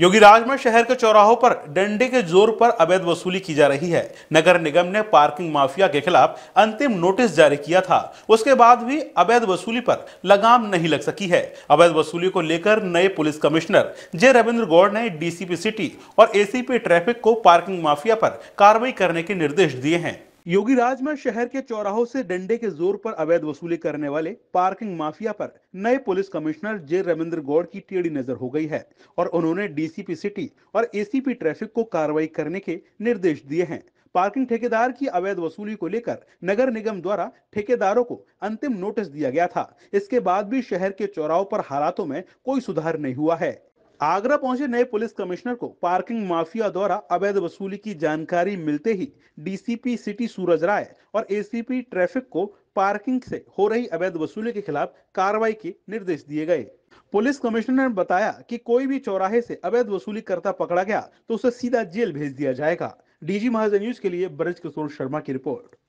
योगीराज में शहर के चौराहों पर डंडे के जोर पर अवैध वसूली की जा रही है नगर निगम ने पार्किंग माफिया के खिलाफ अंतिम नोटिस जारी किया था उसके बाद भी अवैध वसूली पर लगाम नहीं लग सकी है अवैध वसूली को लेकर नए police commissioner J Ravindra Gaur ने डीसीपी सिटी और एसीपी ट्रैफिक को पार्किंग माफिया पर कार्रवाई करने के निर्देश दिए हैं योगी राज में शहर के चौराहों से डंडे के जोर पर अवैध वसूली करने वाले पार्किंग माफिया पर नए police commissioner J Ravindra Gaur की टेढ़ी नजर हो गई है और उन्होंने डीसीपी सिटी और एसीपी ट्रैफिक को कार्रवाई करने के निर्देश दिए हैं पार्किंग ठेकेदार की अवैध वसूली को लेकर नगर निगम द्वारा ठेकेदारों को अंतिम नोटिस दिया गया था इसके बाद भी शहर के चौराहों पर हालातों में कोई सुधार नहीं हुआ है आगरा पहुंचे नए पुलिस कमिश्नर को पार्किंग माफिया द्वारा अवैध वसूली की जानकारी मिलते ही डीसीपी सिटी सूरज राय और एसीपी ट्रैफिक को पार्किंग से हो रही अवैध वसूली के खिलाफ कार्रवाई के निर्देश दिए गए पुलिस कमिश्नर ने बताया कि कोई भी चौराहे से अवैध वसूली करता पकड़ा गया तो उसे सीधा जेल भेज दिया जाएगा डीजी महाजन न्यूज के लिए ब्रज किशोर शर्मा की रिपोर्ट